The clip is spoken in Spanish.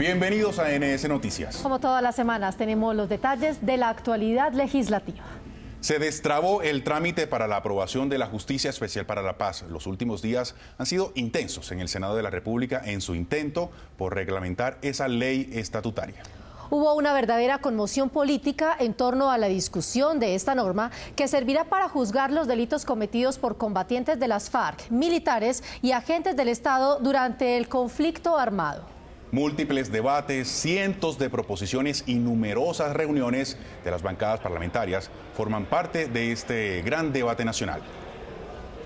Bienvenidos a NS Noticias. Como todas las semanas tenemos los detalles de la actualidad legislativa. Se destrabó el trámite para la aprobación de la Justicia Especial para la Paz. Los últimos días han sido intensos en el Senado de la República en su intento por reglamentar esa ley estatutaria. Hubo una verdadera conmoción política en torno a la discusión de esta norma que servirá para juzgar los delitos cometidos por combatientes de las FARC, militares y agentes del Estado durante el conflicto armado múltiples debates, cientos de proposiciones y numerosas reuniones de las bancadas parlamentarias forman parte de este gran debate nacional.